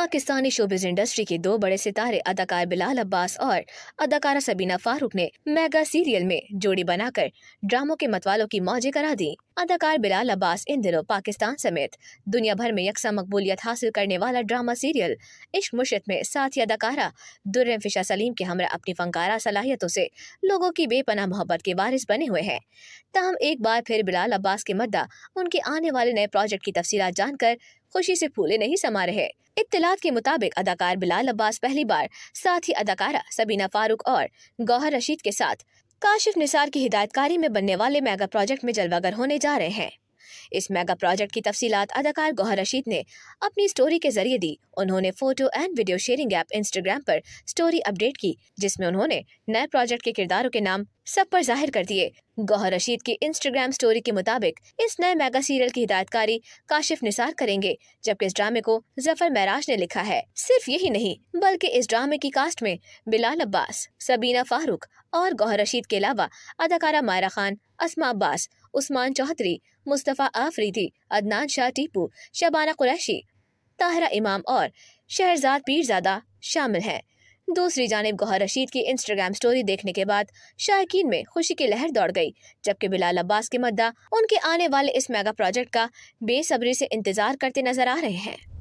Pakistani showbiz industry के दो बड़े सितारे अदाकार बिलाल अब्बास और अदाकारा सबीना फारूक ने मेगा सीरियल में जोड़ी बनाकर ड्रामों के मतवालों की मौजें करा दी अदाकार बिलाल अब्बास इन दिनों पाकिस्तान समेत दुनिया भर में यकसा मकबूलियत हासिल करने वाला ड्रामा सीरियल इश्क मुशत में साथी अदाकारा दुर्रम फिशा सलीम के हमरा अपनी फनकारा सलाहियतों से लोगों की बेपना मोहब्बत के वारिस बने हुए हैं तहम एक बार फिर बिलाल अब्बास के मद्दा उनके आने वाले नए प्रोजेक्ट की तफसी जानकर खुशी से फूले नहीं समा रहे इतलात के मुताबिक अदाकार बिलाल अब्बास पहली बार साथी अदाकारा सबीना फारूक और गौहर रशीद के साथ काशिफ निसार की हिदायतकारी में बनने वाले मेगा प्रोजेक्ट में जलवागर होने जा रहे हैं इस मेगा प्रोजेक्ट की तफसीत अदाकार गौहर रशीद ने अपनी स्टोरी के जरिए दी उन्होंने photo and video sharing app Instagram पर स्टोरी अपडेट की जिसमें उन्होंने नए प्रोजेक्ट के किरदारों के नाम सब पर जाहिर कर दिए गौहर रशीद की इंस्टाग्राम स्टोरी के मुताबिक इस नए मेगा सीरियल की हिदायतकारी काशिफ निसार करेंगे जबकि इस ड्रामे को जफर महराज ने लिखा है सिर्फ यही नहीं बल्कि इस ड्रामे की कास्ट में बिलाल अब्बास सबीना फारूक और गौहर रशीद के अलावा अदाकारा मायरा खान असमा अब्बास उस्मान चौधरी मुस्तफ़ा आफरीदी अदनान शाह टीपू शबाना कुरैशी ताहरा इमाम और शहजाद पीरजादा शामिल हैं दूसरी जानब गौहर रशीद की इंस्टाग्राम स्टोरी देखने के बाद शायकीन में खुशी की लहर दौड़ गई जबकि बिलाल अब्बास के मद्दा उनके आने वाले इस मेगा प्रोजेक्ट का बेसब्री से इंतजार करते नजर आ रहे हैं